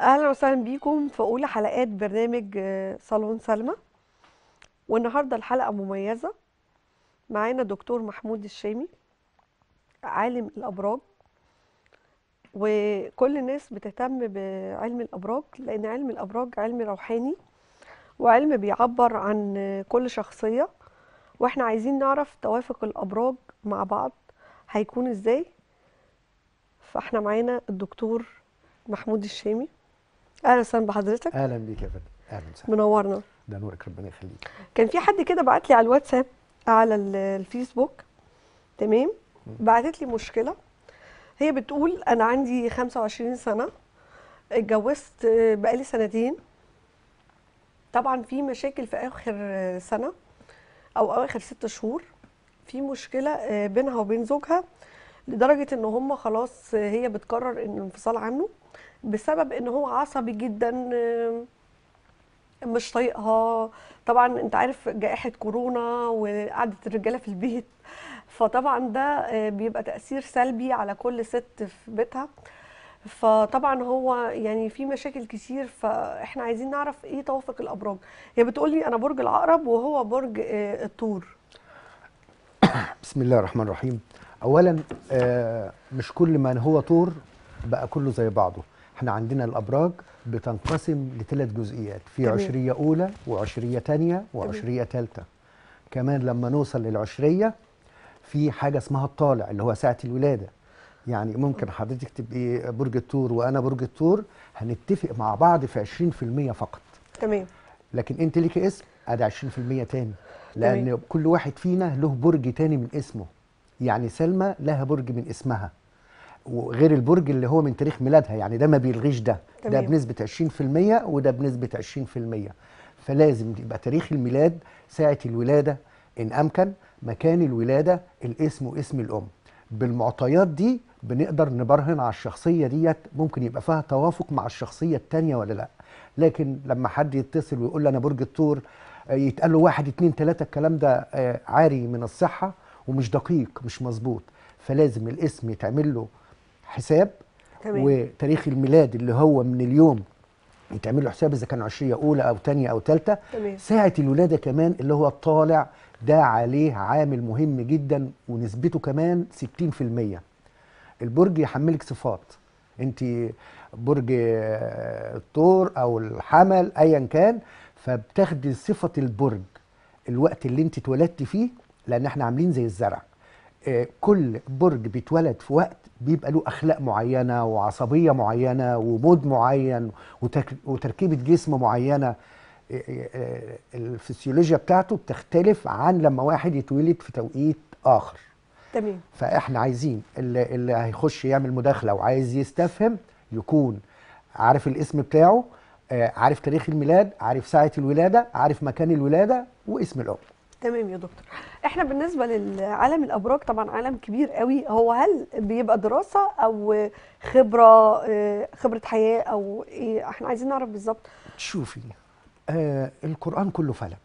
اهلا وسهلا بيكم في اولى حلقات برنامج آه، صالون سلمى والنهارده الحلقه مميزه معانا دكتور محمود الشامي عالم الابراج وكل الناس بتهتم بعلم الابراج لان علم الابراج علم روحاني وعلم بيعبر عن كل شخصيه واحنا عايزين نعرف توافق الابراج مع بعض هيكون ازاي فاحنا معانا الدكتور محمود الشامي اهلا وسهلا بحضرتك اهلا بيك يا فندم اهلا وسهلا منورنا ده نورك ربنا يخليك كان في حد كده بعت لي على الواتساب على الفيسبوك تمام بعتت لي مشكله هي بتقول انا عندي 25 سنه اتجوزت بقالي سنتين طبعا في مشاكل في اخر سنه او اواخر ست شهور في مشكله آه، بينها وبين زوجها لدرجه ان هم خلاص آه، هي بتقرر الانفصال عنه بسبب ان هو عصبي جدا مش طايقها طبعا انت عارف جائحه كورونا وقعده الرجاله في البيت فطبعا ده آه، بيبقى تاثير سلبي على كل ست في بيتها فطبعا هو يعني في مشاكل كتير فاحنا عايزين نعرف ايه توافق الابراج هي بتقول لي انا برج العقرب وهو برج آه، الطور بسم الله الرحمن الرحيم اولا آه، مش كل من هو طور بقى كله زي بعضه احنا عندنا الابراج بتنقسم لثلاث جزئيات في تمام. عشريه اولى وعشريه ثانيه وعشريه ثالثه كمان لما نوصل للعشريه في حاجه اسمها الطالع اللي هو ساعه الولاده يعني ممكن حضرتك تبقي برج الثور وانا برج الثور هنتفق مع بعض في 20% فقط تمام لكن انت ليكي اسم ادي 20% تاني لان تمام. كل واحد فينا له برج تاني من اسمه يعني سلمى لها برج من اسمها وغير البرج اللي هو من تاريخ ميلادها يعني ده ما بيلغيش ده تمام. ده بنسبه 20% وده بنسبه 20% فلازم يبقى تاريخ الميلاد ساعه الولاده ان امكن مكان الولاده الاسم واسم الام بالمعطيات دي بنقدر نبرهن على الشخصيه ديت ممكن يبقى فيها توافق مع الشخصيه التانية ولا لا لكن لما حد يتصل ويقول انا برج الثور آه، يتقال له واحد اتنين تلاته الكلام ده آه، عاري من الصحه ومش دقيق مش مظبوط فلازم الاسم يتعمل له حساب تمام. وتاريخ الميلاد اللي هو من اليوم يتعمل له حساب اذا كان عشريه اولى او ثانيه او ثالثه ساعه الولاده كمان اللي هو الطالع ده عليه عامل مهم جدا ونسبته كمان 60% البرج يحملك صفات انت برج آه، الثور او الحمل ايا كان فبتاخدي صفه البرج الوقت اللي انت اتولدتي فيه لان احنا عاملين زي الزرع آه، كل برج بيتولد في وقت بيبقى له اخلاق معينه وعصبيه معينه ومود معين وتركيبه جسم معينه آه، آه، الفسيولوجيا بتاعته بتختلف عن لما واحد يتولد في توقيت اخر تمام فاحنا عايزين اللي, اللي هيخش يعمل مداخله وعايز يستفهم يكون عارف الاسم بتاعه عارف تاريخ الميلاد عارف ساعه الولاده عارف مكان الولاده واسم الام تمام يا دكتور احنا بالنسبه للعالم الابراج طبعا عالم كبير قوي هو هل بيبقى دراسه او خبره آه، خبره حياه او ايه احنا عايزين نعرف بالظبط شوفي آه القران كله فلك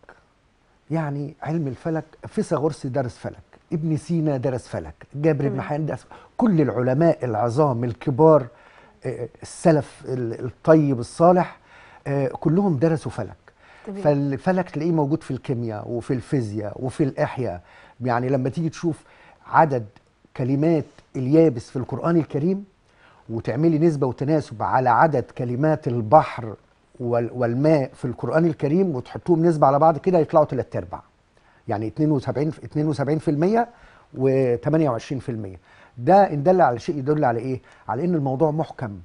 يعني علم الفلك فيثاغورس درس فلك ابن سينا درس فلك جابر بن حيان درس كل العلماء العظام الكبار آه السلف الطيب الصالح آه كلهم درسوا فلك فالفلك تلاقيه موجود في الكيمياء وفي الفيزياء وفي الاحياء يعني لما تيجي تشوف عدد كلمات اليابس في القران الكريم وتعملي نسبه وتناسب على عدد كلمات البحر والماء في القران الكريم وتحطوهم نسبه على بعض كده يطلعوا ثلاث ارباع يعني 72 72% و 28% ده ان دل على شيء يدل على ايه على ان الموضوع محكم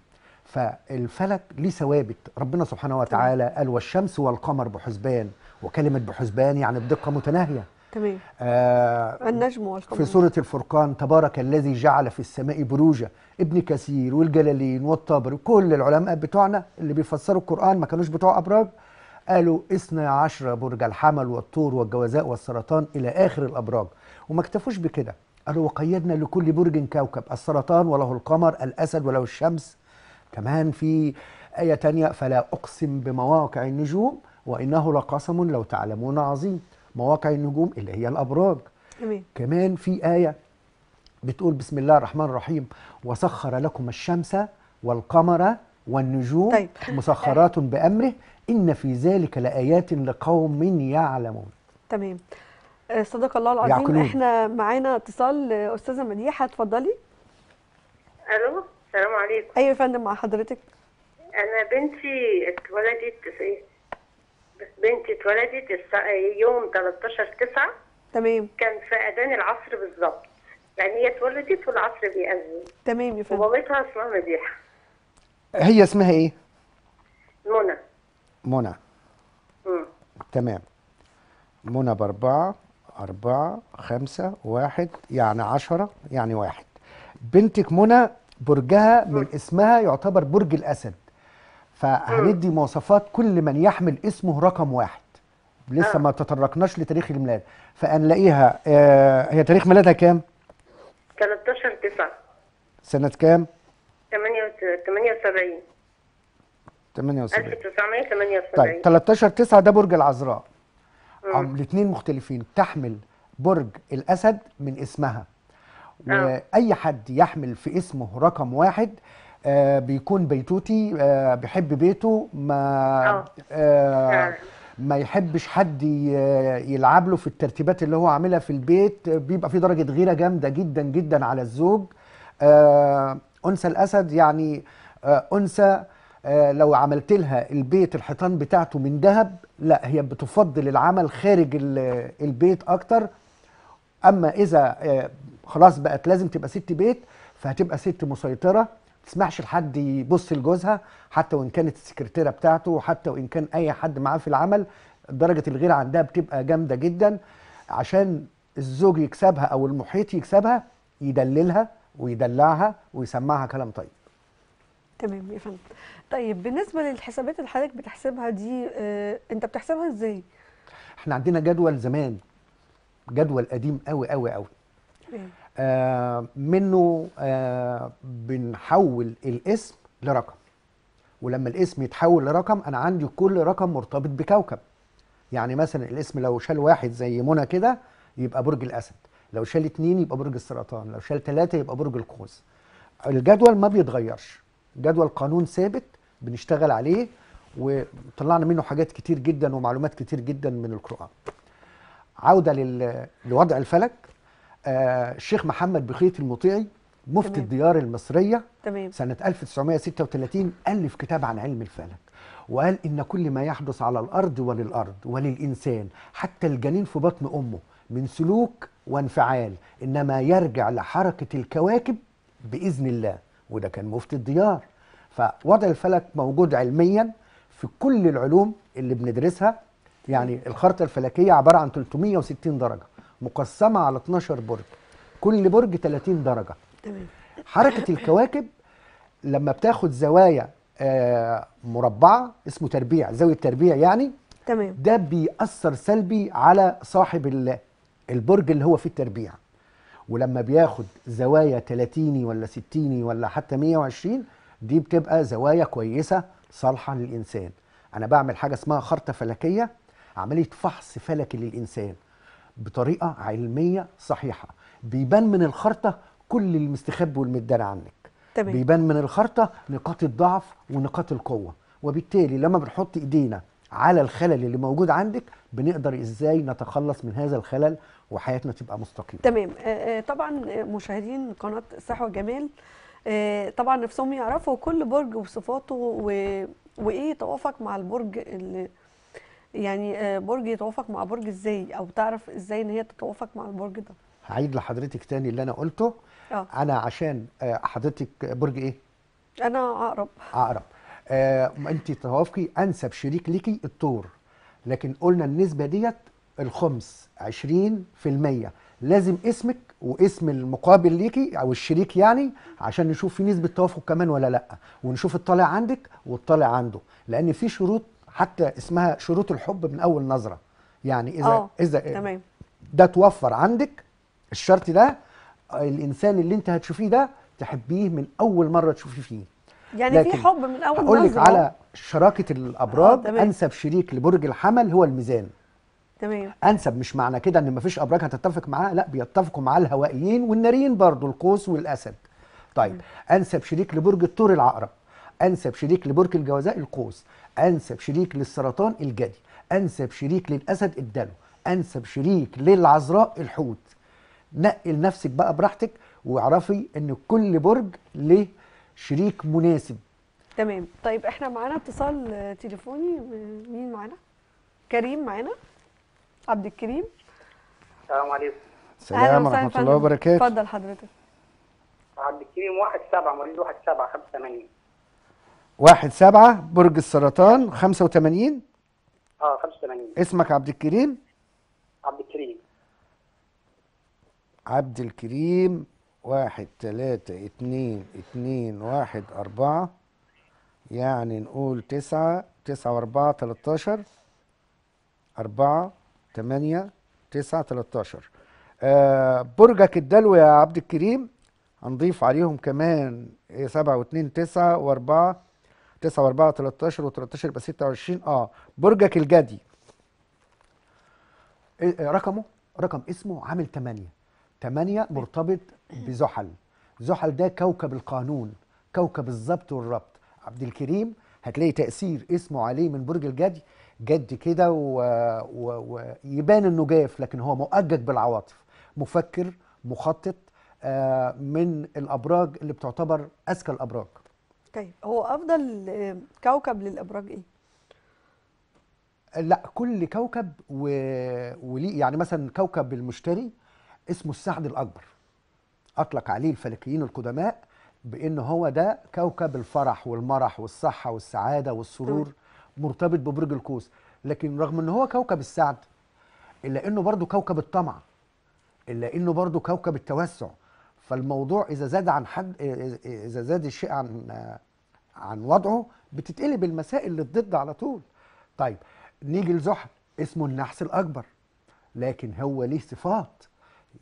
فالفلك ليه ثوابت ربنا سبحانه وتعالى قال والشمس والقمر بحسبان وكلمة بحسبان يعني بدقة متناهية تمام آه النجم والقمر في سورة الفرقان تبارك الذي جعل في السماء بروجا ابن كثير والجلالين والطبر كل العلماء بتوعنا اللي بيفسروا القرآن ما كانوش بتوع أبراج قالوا اثنى عشر برج الحمل والطور والجوزاء والسرطان إلى آخر الأبراج وما اكتفوش بكده قالوا وقيدنا لكل برج كوكب السرطان وله القمر الأسد وله الشمس كمان في آية تانية فلا أقسم بمواقع النجوم وإنه لقسم لو تعلمون عظيم مواقع النجوم اللي هي الأبراج أمين. كمان في آية بتقول بسم الله الرحمن الرحيم وسخر لكم الشمس والقمر والنجوم طيب. مسخرات بأمره إن في ذلك لآيات لقوم يعلمون تمام آه، صدق الله العظيم يعقلون. احنا معانا اتصال آه، أستاذة مديحة اتفضلي ألو السلام عليكم ايوه يا فندم مع حضرتك انا بنتي اتولدت في بس بنتي اتولدت يوم 13 9 تمام كان في اذان العصر بالظبط يعني هي اتولدت والعصر بيأذن تمام يا فندم وبابتها اسمها مديحه هي اسمها ايه؟ منى منى تمام منى باربعه أربعة خمسة واحد يعني عشرة يعني واحد بنتك منى برجها من اسمها يعتبر برج الأسد فهندي مواصفات كل من يحمل اسمه رقم واحد لسه آه. ما تطرقناش لتاريخ الميلاد فنلاقيها آه هي تاريخ ميلادها كام؟ 13 9 سنة كام؟ 78 78 1978 طيب 13 9 ده برج العذراء الاثنين مختلفين تحمل برج الأسد من اسمها واي آه. حد يحمل في اسمه رقم واحد آه بيكون بيتوتي آه بيحب بيته ما آه, آه، ما يحبش حد يلعب له في الترتيبات اللي هو عاملها في البيت بيبقى في درجه غيره جامده جدا جدا على الزوج آه، انثى الاسد يعني انثى لو عملت لها البيت الحيطان بتاعته من ذهب لا هي بتفضل العمل خارج البيت اكتر اما اذا خلاص بقت لازم تبقى ست بيت فهتبقى ست مسيطره تسمحش لحد يبص لجوزها حتى وان كانت السكرتيره بتاعته حتى وان كان اي حد معاه في العمل درجه الغيره عندها بتبقى جامده جدا عشان الزوج يكسبها او المحيط يكسبها يدللها ويدلعها ويسمعها كلام طيب تمام يا فندم طيب بالنسبه للحسابات اللي حضرتك بتحسبها دي آه، انت بتحسبها ازاي احنا عندنا جدول زمان جدول قديم قوي قوي قوي آه منه آه بنحول الاسم لرقم ولما الاسم يتحول لرقم انا عندي كل رقم مرتبط بكوكب يعني مثلا الاسم لو شال واحد زي منى كده يبقى برج الاسد لو شال اتنين يبقى برج السرطان لو شال تلاتة يبقى برج القوس الجدول ما بيتغيرش جدول قانون ثابت بنشتغل عليه وطلعنا منه حاجات كتير جدا ومعلومات كتير جدا من القرآن عودة لوضع الفلك آه، الشيخ محمد بخيت المطيعي مفتي تمام. الديار المصريه تمام. سنه 1936 الف كتاب عن علم الفلك وقال ان كل ما يحدث على الارض وللارض وللانسان حتى الجنين في بطن امه من سلوك وانفعال انما يرجع لحركه الكواكب باذن الله وده كان مفتي الديار فوضع الفلك موجود علميا في كل العلوم اللي بندرسها يعني الخارطه الفلكيه عباره عن 360 درجه مقسمه على 12 برج كل برج 30 درجه تمام حركه الكواكب لما بتاخد زوايا آه، مربعه اسمه تربيع زاويه تربيع يعني تمام ده بيأثر سلبي على صاحب البرج اللي هو فيه التربيع ولما بياخد زوايا 30 ولا 60 ولا حتى 120 دي بتبقى زوايا كويسه صالحه للانسان انا بعمل حاجه اسمها خرطه فلكيه عمليه فحص فلكي للانسان بطريقه علميه صحيحه بيبان من الخرطه كل المستخب والمدان عنك تمام. بيبان من الخرطه نقاط الضعف ونقاط القوه وبالتالي لما بنحط ايدينا على الخلل اللي موجود عندك بنقدر ازاي نتخلص من هذا الخلل وحياتنا تبقى مستقيمه تمام آه، آه، طبعا مشاهدين قناه صحوه جمال آه، طبعا نفسهم يعرفوا كل برج وصفاته و... وايه توافق مع البرج اللي يعني آه، برج يتوافق مع برج ازاي او تعرف ازاي ان هي تتوافق مع البرج ده هعيد لحضرتك تاني اللي انا قلته أه. انا عشان آه، حضرتك برج ايه انا عقرب عقرب آه انت توافقي انسب شريك ليكي الطور لكن قلنا النسبه ديت الخمس 20% لازم اسمك واسم المقابل ليكي او الشريك يعني عشان نشوف في نسبه توافق كمان ولا لا ونشوف الطالع عندك والطالع عنده لان في شروط حتى اسمها شروط الحب من اول نظره يعني اذا أوه. اذا تمام. ده توفر عندك الشرط ده الانسان اللي انت هتشوفيه ده تحبيه من اول مره تشوفيه فيه يعني في حب من اول نظره لك على شراكه الابراج آه، انسب شريك لبرج الحمل هو الميزان تمام انسب مش معنى كده ان مفيش ابراج هتتفق معاه لا بيتفقوا معاه الهوائيين والناريين برضه القوس والاسد طيب انسب شريك لبرج الثور العقرب انسب شريك لبرج الجوزاء القوس انسب شريك للسرطان الجدي انسب شريك للاسد الدلو انسب شريك للعذراء الحوت نقي لنفسك بقى براحتك واعرفي ان كل برج ليه شريك مناسب تمام طيب احنا معانا اتصال تليفوني مين معانا كريم معانا عبد الكريم السلام عليكم السلام ورحمه الله وبركاته اتفضل حضرتك عبد الكريم 1 7 مريض 1 7 5 8 واحد سبعة برج السرطان خمسة وثمانين اه خمسة وثمانين اسمك عبد الكريم عبد الكريم عبد الكريم واحد تلاتة اتنين اتنين واحد أربعة يعني نقول تسعة تسعة وأربعة تلاتاشر أربعة تمانية تسعة تلاتاشر آه برجك الدلو يا عبد الكريم هنضيف عليهم كمان إيه، سبعة واتنين تسعة وأربعة 9 و 4 13 و13 يبقى 26 اه برجك الجدي إيه، إيه، رقمه رقم اسمه عامل 8 8 مرتبط بزحل زحل ده كوكب القانون كوكب الضبط والربط عبد الكريم هتلاقي تأثير اسمه عليه من برج الجدي جد كده ويبان انه جاف لكن هو مؤجج بالعواطف مفكر مخطط آه، من الابراج اللي بتعتبر اذكى الابراج طيب هو افضل آه، كوكب للابراج ايه؟ لا كل كوكب و... وليه يعني مثلا كوكب المشتري اسمه السعد الاكبر اطلق عليه الفلكيين القدماء بان هو ده كوكب الفرح والمرح والصحه والسعاده والسرور مرتبط ببرج القوس لكن رغم ان هو كوكب السعد الا انه برضه كوكب الطمع الا انه برضه كوكب التوسع فالموضوع اذا زاد عن حد اذا زاد الشيء عن عن وضعه بتتقلب المسائل للضد على طول طيب نيجي لزحل اسمه النحس الاكبر لكن هو ليه صفات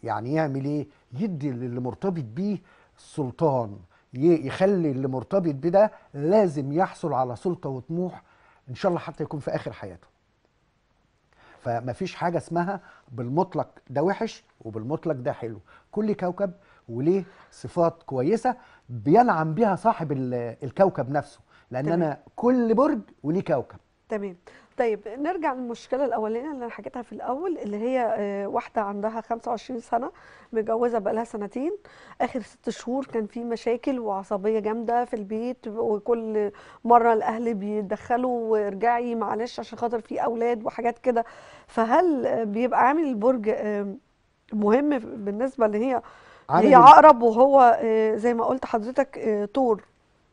يعني يعمل ايه يدي اللي مرتبط بيه السلطان يخلي اللي مرتبط بده لازم يحصل على سلطه وطموح ان شاء الله حتى يكون في اخر حياته فما فيش حاجه اسمها بالمطلق ده وحش وبالمطلق ده حلو كل كوكب وليه صفات كويسه بينعم بيها صاحب الكوكب نفسه لان تمام. انا كل برج وليه كوكب تمام طيب نرجع للمشكله الاولانيه اللي انا حكيتها في الاول اللي هي آه، واحده عندها 25 سنه متجوزه بقالها سنتين اخر ست شهور كان في مشاكل وعصبيه جامده في البيت وكل مره الاهل بيدخلوا وارجعي معلش عشان خاطر في اولاد وحاجات كده فهل بيبقى عامل البرج آه، مهم بالنسبه اللي هي هي عقرب وهو آه، زي ما قلت حضرتك آه، طور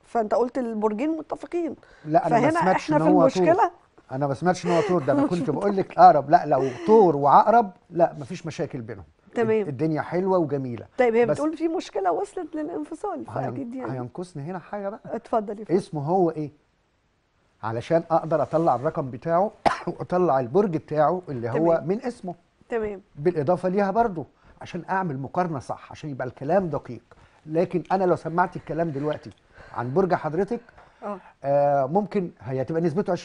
فانت قلت البرجين متفقين لا انا فهنا ما احنا في المشكله طور. انا ما سمعتش ان هو طور ده انا كنت بقول لك اقرب لا لو طور وعقرب لا مفيش مشاكل بينهم تمام الدنيا حلوه وجميله طيب هي بتقول في مشكله وصلت للانفصال فاكيد يعني هينقصني هنا حاجه بقى اتفضل يا اسمه هو ايه علشان اقدر اطلع الرقم بتاعه واطلع البرج بتاعه اللي تمام. هو من اسمه تمام بالاضافه ليها برضه عشان اعمل مقارنه صح عشان يبقى الكلام دقيق لكن انا لو سمعت الكلام دلوقتي عن برج حضرتك آه, آه، ممكن هي تبقى نسبته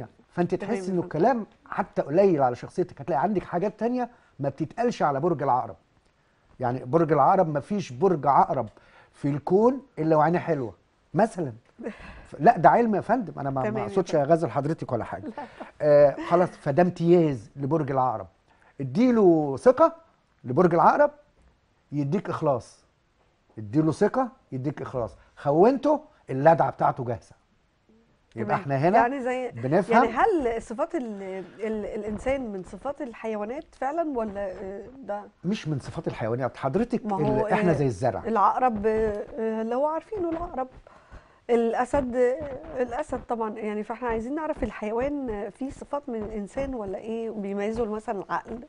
20% فانت تحس انه الكلام حتى قليل على شخصيتك هتلاقي عندك حاجات تانية ما بتتقالش على برج العقرب يعني برج العقرب ما فيش برج عقرب في الكون الا وعينيه حلوه مثلا لا ده علم يا فندم انا ما اقصدش اغازل حضرتك ولا حاجه آه خلاص فده امتياز لبرج العقرب اديله ثقه لبرج العقرب يديك اخلاص اديله ثقه يديك اخلاص خونته اللدعه بتاعته جاهزه يبقى احنا هنا يعني زي بنفهم يعني هل صفات الـ الـ الانسان من صفات الحيوانات فعلا ولا آه، ده مش من صفات الحيوانات حضرتك ما هو احنا زي الزرع العقرب اللي آه، آه، هو عارفينه العقرب الاسد الاسد طبعا يعني فاحنا عايزين نعرف الحيوان فيه صفات من الانسان ولا ايه بيميزه مثلا العقل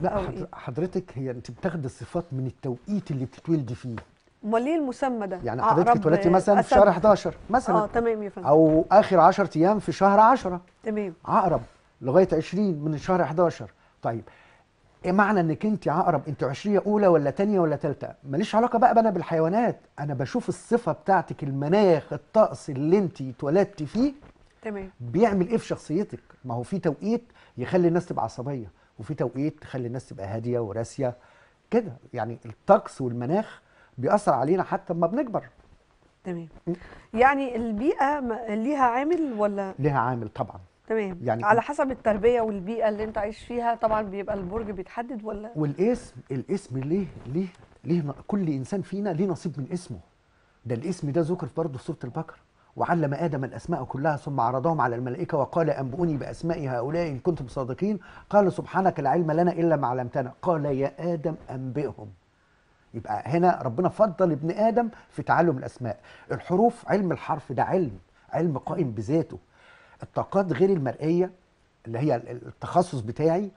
لا إيه؟ حضرتك هي انت بتاخدي الصفات من التوقيت اللي بتتولدي فيه امال ليه المسمى ده يعني آه، حضرتك اتولدتي مثلا في شهر 11 مثلا اه تمام يا فندم او اخر 10 ايام في شهر 10 تمام عقرب لغايه 20 من شهر 11 طيب ايه معنى انك انت عقرب انت عشريه اولى ولا ثانيه ولا ثالثه ماليش علاقه بقى انا بالحيوانات انا بشوف الصفه بتاعتك المناخ الطقس اللي انت اتولدتي فيه تمام بيعمل ايه في شخصيتك ما هو في توقيت يخلي الناس تبقى عصبيه وفي توقيت تخلي الناس تبقى هاديه وراسيه كده يعني الطقس والمناخ بيأثر علينا حتى لما بنكبر تمام يعني البيئه ليها عامل ولا ليها عامل طبعا تمام يعني على حسب التربيه والبيئه اللي انت عايش فيها طبعا بيبقى البرج بيتحدد ولا والاسم الاسم ليه ليه ليه كل انسان فينا ليه نصيب من اسمه ده الاسم ده ذكر برضه في سوره البقره وعلم آدم الأسماء كلها ثم عرضهم على الملائكة وقال أنبئوني بأسماء هؤلاء إن كنتم صادقين قال سبحانك لا علم لنا إلا ما علمتنا قال يا آدم أنبئهم يبقى هنا ربنا فضل ابن آدم في تعلم الأسماء الحروف علم الحرف ده علم علم قائم بذاته الطاقات غير المرئية اللي هي التخصص بتاعي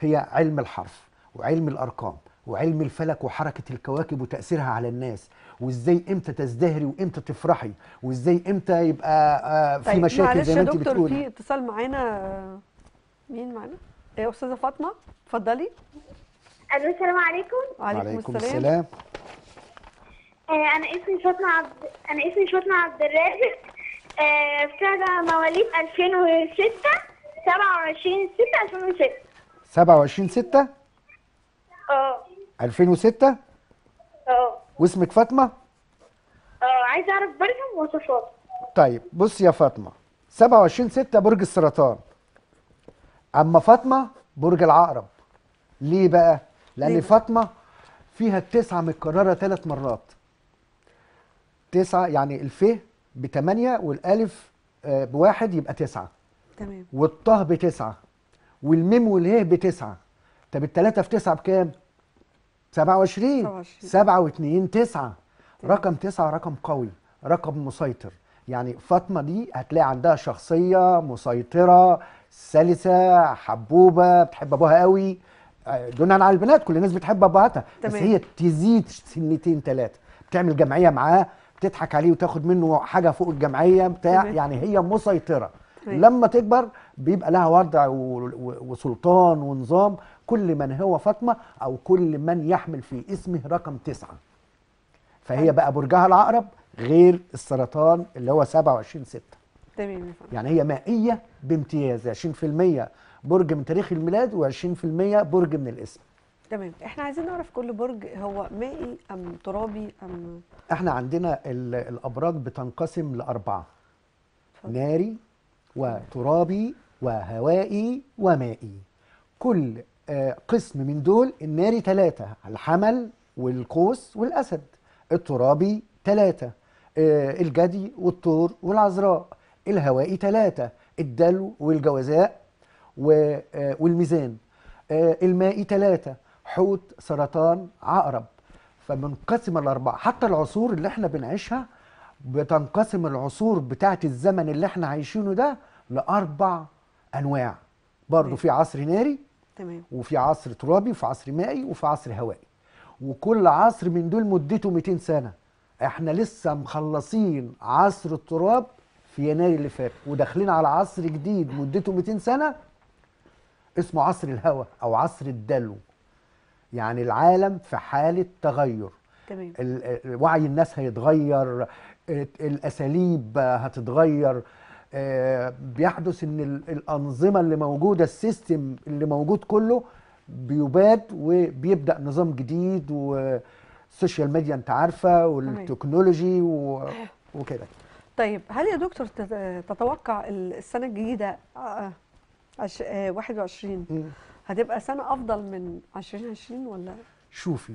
هي علم الحرف وعلم الأرقام وعلم الفلك وحركة الكواكب وتأثيرها على الناس وازاي امتى تزدهري وامتى تفرحي وازاي امتى يبقى آه، في طيب مشاكل زي ما انت بتقولي معلش يا دكتور في اتصال معانا آه، مين معانا؟ ايه استاذة فاطمة اتفضلي الو السلام عليكم وعليكم السلام, السلام. آه، انا اسمي فاطمة عبد انا اسمي فاطمة عبد الرازق في سنة مواليد 2006 27 6 2006 27 6 اه 2006 اه واسمك فاطمه اه عايز اعرف برهم وصفاته طيب بص يا فاطمه 27 6 برج السرطان اما فاطمه برج العقرب ليه بقى لان ليه؟ فاطمه فيها التسعه متكرره ثلاث مرات تسعه يعني الف بثمانيه والالف آه، بواحد يبقى تسعه تمام والطه بتسعه والميم والهيه بتسعه طب الثلاثه في تسعه بكام 27 27 9 رقم 9 رقم قوي رقم مسيطر يعني فاطمه دي هتلاقي عندها شخصيه مسيطره سلسه حبوبه بتحب ابوها قوي آه، دون على البنات كل الناس بتحب ابواتها بس هي تزيد سنتين ثلاثه بتعمل جمعيه معاه بتضحك عليه وتاخد منه حاجه فوق الجمعيه بتاع تمام. يعني هي مسيطره تمام. لما تكبر بيبقى لها وضع وسلطان ونظام كل من هو فاطمة أو كل من يحمل في اسمه رقم تسعة فهي طيب. بقى برجها العقرب غير السرطان اللي هو 27 6 تمام يعني هي مائية بامتياز 20% برج من تاريخ الميلاد و20% برج من الاسم تمام احنا عايزين نعرف كل برج هو مائي ام ترابي ام احنا عندنا الابراج بتنقسم لاربعه فضل. ناري وترابي وهوائي ومائي كل قسم من دول الناري تلاتة الحمل والقوس والأسد الترابي تلاتة آه، الجدي والطور والعذراء الهوائي تلاتة الدلو والجوزاء آه، والميزان آه، المائي تلاتة حوت سرطان عقرب فبنقسم الأربعة حتى العصور اللي احنا بنعيشها بتنقسم العصور بتاعة الزمن اللي احنا عايشينه ده لأربع أنواع برضه في عصر ناري تمام. وفي عصر ترابي وفي عصر مائي وفي عصر هوائي وكل عصر من دول مدته 200 سنه احنا لسه مخلصين عصر التراب في يناير اللي فات وداخلين على عصر جديد مدته 200 سنه اسمه عصر الهواء او عصر الدلو يعني العالم في حاله تغير تمام وعي الناس هيتغير الاساليب هتتغير آه، بيحدث ان الانظمه اللي موجوده السيستم اللي موجود كله بيباد وبيبدا نظام جديد والسوشيال ميديا انت عارفه والتكنولوجي وكده طيب هل يا دكتور تتوقع السنه الجديده 21 آه، آه، هتبقى سنه افضل من 2020 ولا شوفي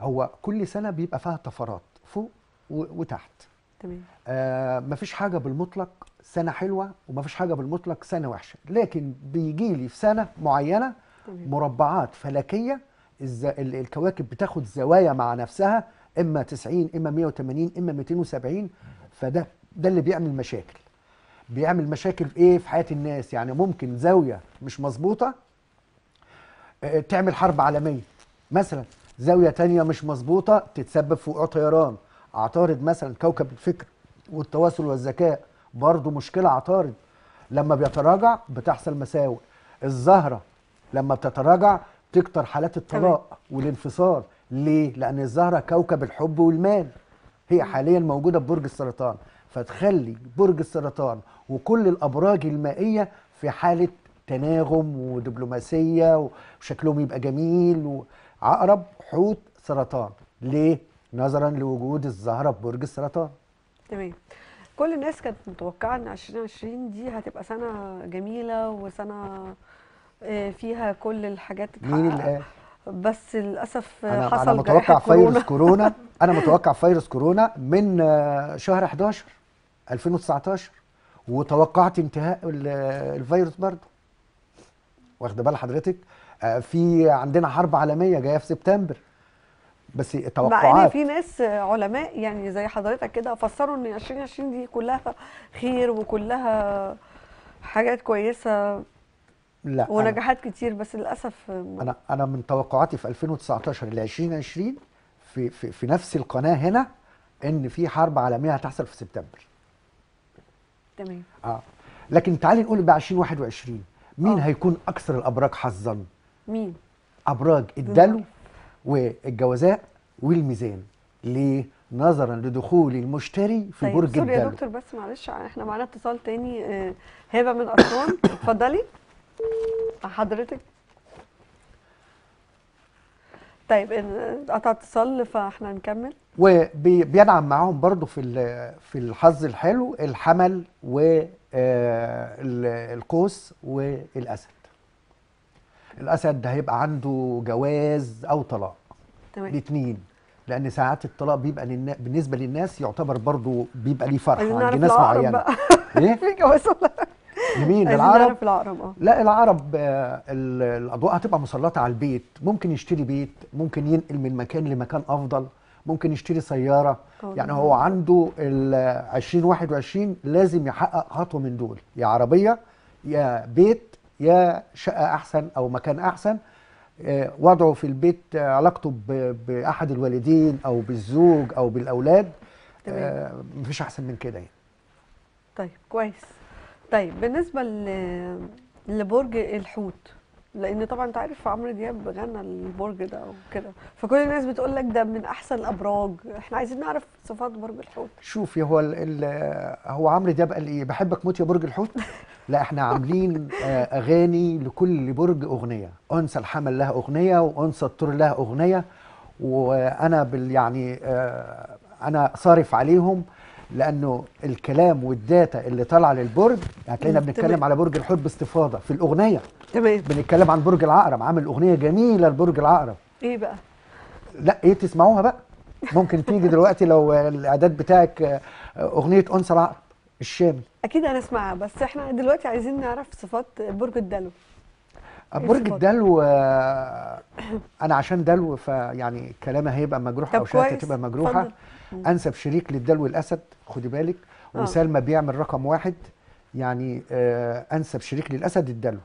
هو كل سنه بيبقى فيها طفرات فوق وتحت تمام آه مفيش حاجه بالمطلق سنه حلوه ومفيش حاجه بالمطلق سنه وحشه لكن بيجي لي في سنه معينه تمام. مربعات فلكيه الز... الكواكب بتاخد زوايا مع نفسها اما 90 اما 180 اما 270 فده ده اللي بيعمل مشاكل بيعمل مشاكل في ايه في حياه الناس يعني ممكن زاويه مش مظبوطه آه، تعمل حرب عالميه مثلا زاويه تانية مش مظبوطه تتسبب في وقوع طيران اعترض مثلا كوكب الفكر والتواصل والذكاء برضه مشكله اعترض لما بيتراجع بتحصل مساوئ الزهره لما بتتراجع تكتر حالات الطلاق والانفصال ليه لان الزهره كوكب الحب والمال هي حاليا موجوده في برج السرطان فتخلي برج السرطان وكل الابراج المائيه في حاله تناغم ودبلوماسيه وشكلهم يبقى جميل وعقرب حوت سرطان ليه نظرا لوجود الزهره في برج السرطان تمام كل الناس كانت متوقعه ان 2020 دي هتبقى سنه جميله وسنه آه، فيها كل الحاجات مين اللي قال؟ بس للاسف أنا حصل انا متوقع فيروس كورونا, كورونا انا متوقع فيروس كورونا من آه، شهر 11 2019 وتوقعت انتهاء الفيروس برضه واخد بال حضرتك آه، في عندنا حرب عالميه جايه في سبتمبر بس توقعات مع ان في ناس علماء يعني زي حضرتك كده فسروا ان 2020 دي كلها خير وكلها حاجات كويسه لا ونجاحات كتير بس للاسف انا انا من توقعاتي في 2019 ل 2020 في في في نفس القناه هنا ان في حرب عالميه هتحصل في سبتمبر تمام اه لكن تعالي نقول بقى 2021 مين أوه. هيكون اكثر الابراج حظا مين ابراج الدلو والجوزاء والميزان ليه؟ نظرا لدخول المشتري في طيب برج الدلو يا دكتور بس معلش احنا معانا اتصال تاني آه، هبه من اسوان اتفضلي حضرتك طيب قطع اتصال فاحنا نكمل وبينعم معاهم برضو في في الحظ الحلو الحمل والقوس آه، والاسد الاسد هيبقى عنده جواز او طلاق تمام الاثنين لان ساعات الطلاق بيبقى للنا... بالنسبه للناس يعتبر برضه بيبقى ليه فرحه عند ناس معينه ايه في جواز ولا لمين العرب العرب آه. لا العرب آه، الاضواء هتبقى مسلطه على البيت ممكن يشتري بيت ممكن ينقل من مكان لمكان افضل ممكن يشتري سياره أوه. يعني هو عنده ال 2021 لازم يحقق خطوه من دول يا عربيه يا بيت يا شقه احسن او مكان احسن آه، وضعه في البيت آه، علاقته باحد الوالدين او بالزوج او بالاولاد تمام. آه، مفيش احسن من كده يعني طيب كويس طيب بالنسبه لبرج الحوت لان طبعا انت عارف عمرو دياب غنى البرج ده وكده فكل الناس بتقول لك ده من احسن الابراج احنا عايزين نعرف صفات برج الحوت شوفي هو هو عمرو دياب قال ايه بحبك موت يا برج الحوت لا احنا عاملين آه، اغاني لكل برج اغنيه انثى الحمل لها اغنيه وانثى الطور لها اغنيه وانا بال يعني آه، انا صارف عليهم لانه الكلام والداتا اللي طالعه للبرج هتلاقينا يعني بنتكلم تمام. على برج الحوت باستفاضه في الاغنيه تمام بنتكلم عن برج العقرب عامل اغنيه جميله لبرج العقرب ايه بقى لا ايه تسمعوها بقى ممكن تيجي دلوقتي لو الاعداد بتاعك آه، اغنيه انثى العقرب الشامي اكيد انا اسمعها بس احنا دلوقتي عايزين نعرف صفات برج الدلو إيه برج الدلو آه، انا عشان دلو فيعني كلامها هيبقى مجروح او شهادتي تبقى مجروحه فضل. انسب شريك للدلو الاسد خدي بالك آه. وسلمى بيعمل رقم واحد يعني آه، انسب شريك للاسد الدلو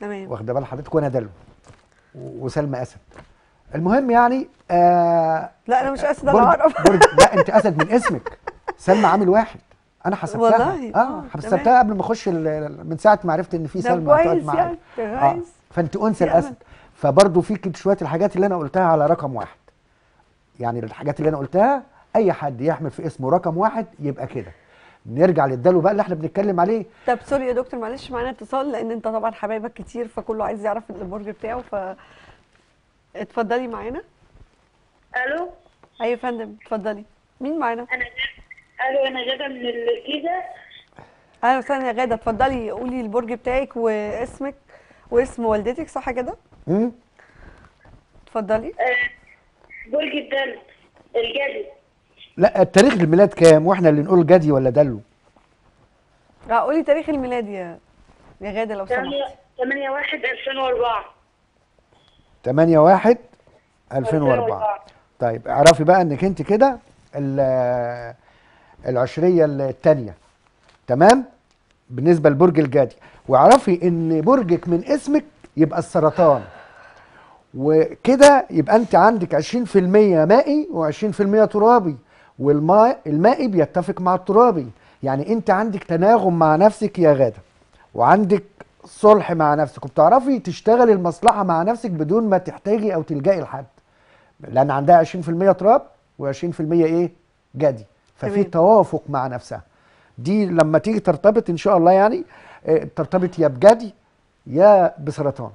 تمام واخده بال حضرتك وانا دلو وسلمى اسد المهم يعني آه لا انا مش اسد انا عقرب لا انت اسد من اسمك سلمى عامل واحد انا حسبتها والله اه, آه، حسبتها قبل ما اخش من ساعه ما عرفت ان في سلمى هتقعد معايا يعني. آه. فانت انثى الاسد فبرضه في كده شويه الحاجات اللي انا قلتها على رقم واحد يعني الحاجات اللي انا قلتها اي حد يحمل في اسمه رقم واحد يبقى كده نرجع للدلو بقى اللي احنا بنتكلم عليه طب سوري يا دكتور معلش معانا اتصال لان انت طبعا حبايبك كتير فكله عايز يعرف البرج بتاعه ف اتفضلي معانا الو ايوه يا فندم اتفضلي مين معانا انا جاي. الو انا غاده من الجيزه اهلا أيوة، وسهلا يا غاده اتفضلي قولي البرج بتاعك واسمك واسم والدتك صح كده؟ امم اتفضلي آه، برج الدلو الجدي لا التاريخ الميلاد كام واحنا اللي نقول جدي ولا دلو؟ اه قولي تاريخ الميلاد يا يا غاده لو سمحتي 8 1 2004 8 1 2004 طيب اعرفي بقى انك انت كده العشريه الثانيه تمام بالنسبه لبرج الجدي واعرفي ان برجك من اسمك يبقى السرطان وكده يبقى انت عندك 20% مائي و20% ترابي والماء المائي بيتفق مع الترابي يعني انت عندك تناغم مع نفسك يا غاده وعندك صلح مع نفسك وبتعرفي تشتغل المصلحه مع نفسك بدون ما تحتاجي او تلجئي لحد لان عندها 20% تراب و20% ايه جدي ففي توافق مع نفسها دي لما تيجي ترتبط ان شاء الله يعني آه، ترتبط يا بجدي يا بسرطان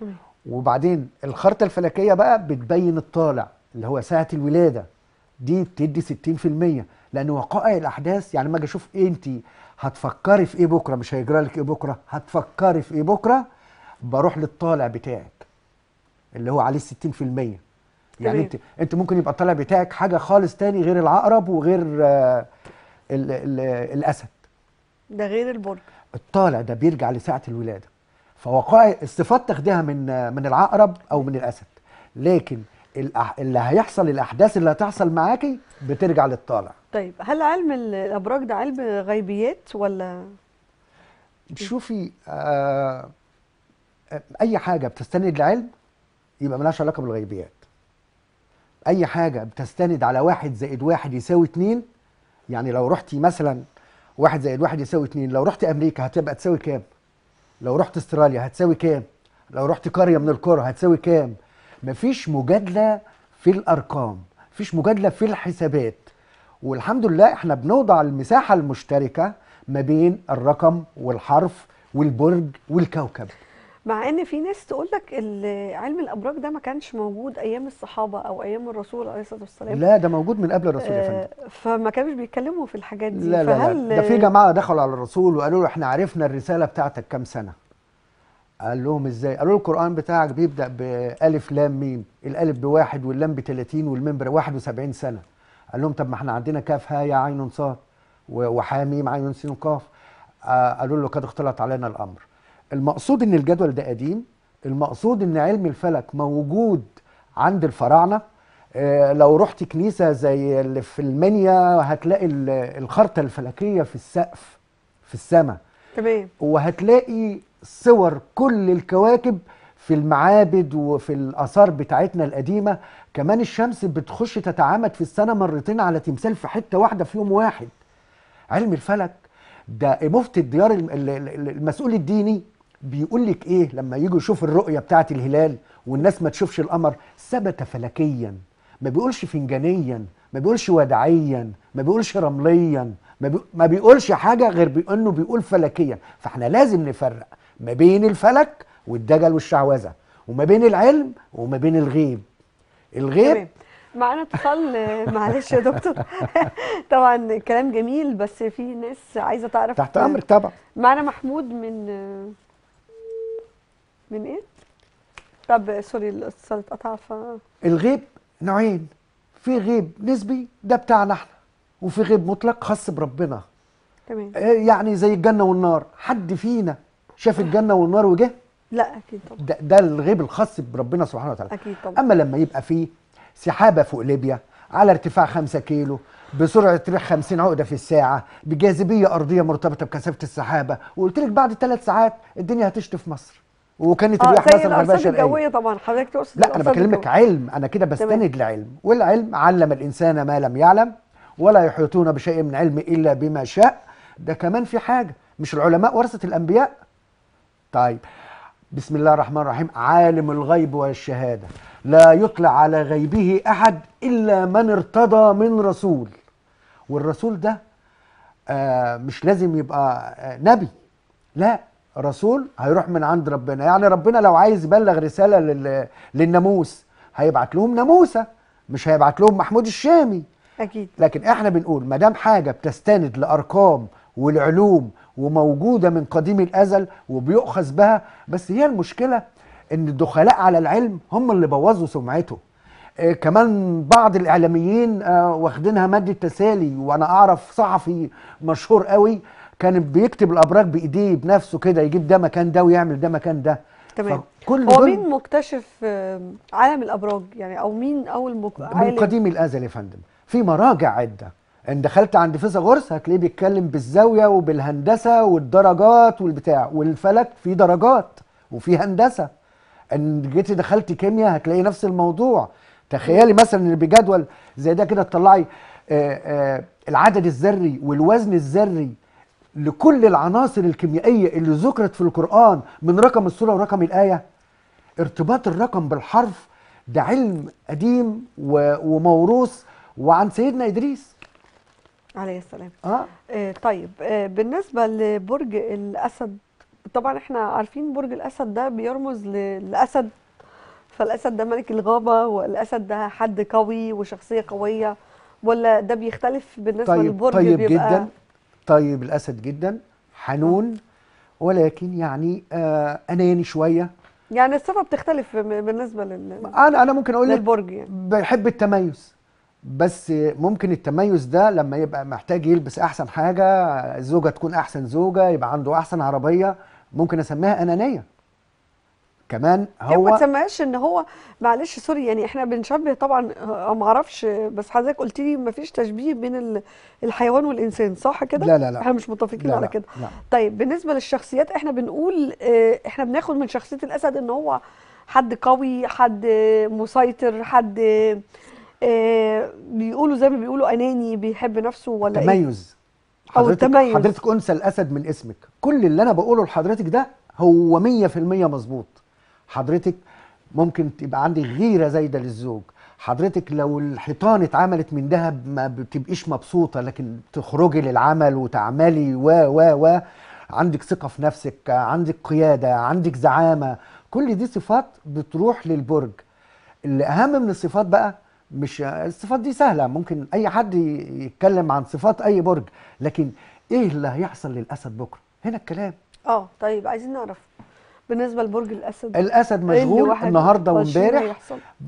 تمام وبعدين الخرطة الفلكيه بقى بتبين الطالع اللي هو ساعه الولاده دي بتدي 60% لان وقائع الاحداث يعني لما اجي اشوف إيه انت هتفكري في ايه بكره مش هيجرى لك ايه بكره هتفكري في ايه بكره بروح للطالع بتاعك اللي هو عليه 60% يعني انت انت ممكن يبقى الطلع بتاعك حاجه خالص تاني غير العقرب وغير آه، ال ال الاسد ده غير البرج الطالع ده بيرجع لساعه الولاده فوقائع الصفات تاخدها من من العقرب او من الاسد لكن اللي هيحصل الاحداث اللي هتحصل معاكي بترجع للطالع طيب هل علم الابراج ده علم غيبيات ولا شوفي آه اي حاجه بتستند لعلم يبقى ملهاش علاقه بالغيبيات اي حاجه بتستند على واحد زائد واحد يساوي اتنين يعني لو رحتي مثلا واحد زائد واحد يساوي اتنين لو رحت امريكا هتبقى تساوي كام؟ لو رحت استراليا هتساوي كام؟ لو رحت قريه من القرى هتساوي كام؟ مفيش مجادله في الارقام، مفيش مجادله في الحسابات. والحمد لله احنا بنوضع المساحه المشتركه ما بين الرقم والحرف والبرج والكوكب. مع ان في ناس تقول لك علم الابراج ده ما كانش موجود ايام الصحابه او ايام الرسول عليه الصلاه والسلام لا ده موجود من قبل الرسول يا آه، فندم فما كانوش بيتكلموا في الحاجات دي لا لا, فهل لا ده في جماعه دخلوا على الرسول وقالوا له احنا عرفنا الرساله بتاعتك كام سنه قال لهم ازاي قالوا له القران بتاعك بيبدا بالف لام ميم الالف بواحد واللام ب 30 والميم ب 71 سنه قال لهم طب ما احنا عندنا كاف ها يا عين صاد وحاميم عين سين قاف آه، قالوا له قد اختلط علينا الامر المقصود ان الجدول ده قديم المقصود ان علم الفلك موجود عند الفراعنه آه، لو رحت كنيسه زي اللي في المنيا هتلاقي الخرطه الفلكيه في السقف في السماء تمام وهتلاقي صور كل الكواكب في المعابد وفي الاثار بتاعتنا القديمه كمان الشمس بتخش تتعامد في السنه مرتين على تمثال في حته واحده في يوم واحد علم الفلك ده مفتي الديار المسؤول الديني بيقول لك ايه لما يجوا يشوف الرؤيه بتاعه الهلال والناس ما تشوفش القمر ثبت فلكيا ما بيقولش فنجانيا ما بيقولش وداعيا ما بيقولش رمليا ما, بيقولش حاجه غير بانه بيقول فلكيا فاحنا لازم نفرق ما بين الفلك والدجل والشعوذه وما بين العلم وما بين الغيب الغيب تمام. معانا اتصال معلش يا دكتور طبعا كلام جميل بس في ناس عايزه تعرف تحت امرك طبعا معانا محمود من من ايه؟ طب سوري الاتصال اتقطع ف الغيب نوعين في غيب نسبي ده بتاعنا احنا وفي غيب مطلق خاص بربنا تمام آه، يعني زي الجنه والنار حد فينا شاف الجنه والنار وجه لا اكيد طبعا ده, ده الغيب الخاص بربنا سبحانه وتعالى اكيد طبعا اما لما يبقى فيه سحابه فوق ليبيا على ارتفاع 5 كيلو بسرعه ريح 50 عقده في الساعه بجاذبيه ارضيه مرتبطه بكثافه السحابه وقلت لك بعد ثلاث ساعات الدنيا هتشتي في مصر وكانت آه، الرياح مثلا الغربيه الشرقيه الجويه طبعا حضرتك تقصد لا انا بكلمك علم انا كده بستند لعلم والعلم علم الانسان ما لم يعلم ولا يحيطون بشيء من علم الا بما شاء ده كمان في حاجه مش العلماء ورثه الانبياء طيب بسم الله الرحمن الرحيم عالم الغيب والشهاده لا يطلع على غيبه احد الا من ارتضى من رسول والرسول ده آه مش لازم يبقى آه نبي لا رسول هيروح من عند ربنا يعني ربنا لو عايز يبلغ رسالة لل... للناموس هيبعت لهم ناموسة مش هيبعت لهم محمود الشامي أكيد لكن احنا بنقول ما دام حاجة بتستند لأرقام والعلوم وموجودة من قديم الأزل وبيؤخذ بها بس هي المشكلة إن الدخلاء على العلم هم اللي بوظوا سمعته آه كمان بعض الإعلاميين آه واخدينها مادة تسالي وأنا أعرف صحفي مشهور قوي كان بيكتب الابراج بايديه بنفسه كده يجيب ده مكان ده ويعمل ده مكان ده تمام هو مين مكتشف آه، عالم الابراج يعني او مين اول مكتشف من قديم الازل يا فندم في مراجع عده ان دخلت عند فيثاغورس هتلاقيه بيتكلم بالزاويه وبالهندسه والدرجات والبتاع والفلك في درجات وفي هندسه ان جيتي دخلت كيمياء هتلاقي نفس الموضوع تخيلي مثلا ان بجدول زي ده كده تطلعي آه، آه، العدد الذري والوزن الذري لكل العناصر الكيميائية اللي ذكرت في القرآن من رقم السورة ورقم الآية ارتباط الرقم بالحرف ده علم قديم وموروث وعن سيدنا إدريس عليه السلام آه. آه طيب آه بالنسبة لبرج الأسد طبعا احنا عارفين برج الأسد ده بيرمز للأسد فالأسد ده ملك الغابة والأسد ده حد قوي وشخصية قوية ولا ده بيختلف بالنسبة طيب للبرج طيب بيبقى جدا طيب الاسد جدا حنون ولكن يعني آه اناني شويه يعني الصفه بتختلف بالنسبه لل انا انا ممكن اقول للبرج يعني بحب التميز بس ممكن التميز ده لما يبقى محتاج يلبس احسن حاجه الزوجه تكون احسن زوجه يبقى عنده احسن عربيه ممكن اسميها انانيه كمان هو ما تسمعش ان هو معلش سوري يعني احنا بنشبه طبعا أه، ما اعرفش بس حضرتك قلت لي ما فيش تشبيه بين الحيوان والانسان صح كده لا لا لا احنا مش متفقين على كده طيب بالنسبه للشخصيات احنا بنقول أه، احنا بناخد من شخصيه الاسد ان هو حد قوي حد مسيطر حد أه، بيقولوا زي ما بيقولوا اناني بيحب نفسه ولا تميز ايه او التميز حضرتك انثى الاسد من اسمك كل اللي انا بقوله لحضرتك ده هو 100% مظبوط حضرتك ممكن تبقى عندك غيره زايده للزوج حضرتك لو الحيطان اتعملت من ذهب ما بتبقيش مبسوطه لكن تخرجي للعمل وتعملي و و و عندك ثقه في نفسك عندك قياده عندك زعامه كل دي صفات بتروح للبرج الاهم من الصفات بقى مش الصفات دي سهله ممكن اي حد يتكلم عن صفات اي برج لكن ايه اللي هيحصل للاسد بكره هنا الكلام اه طيب عايزين نعرف بالنسبه لبرج الاسد الاسد مشغول النهارده وامبارح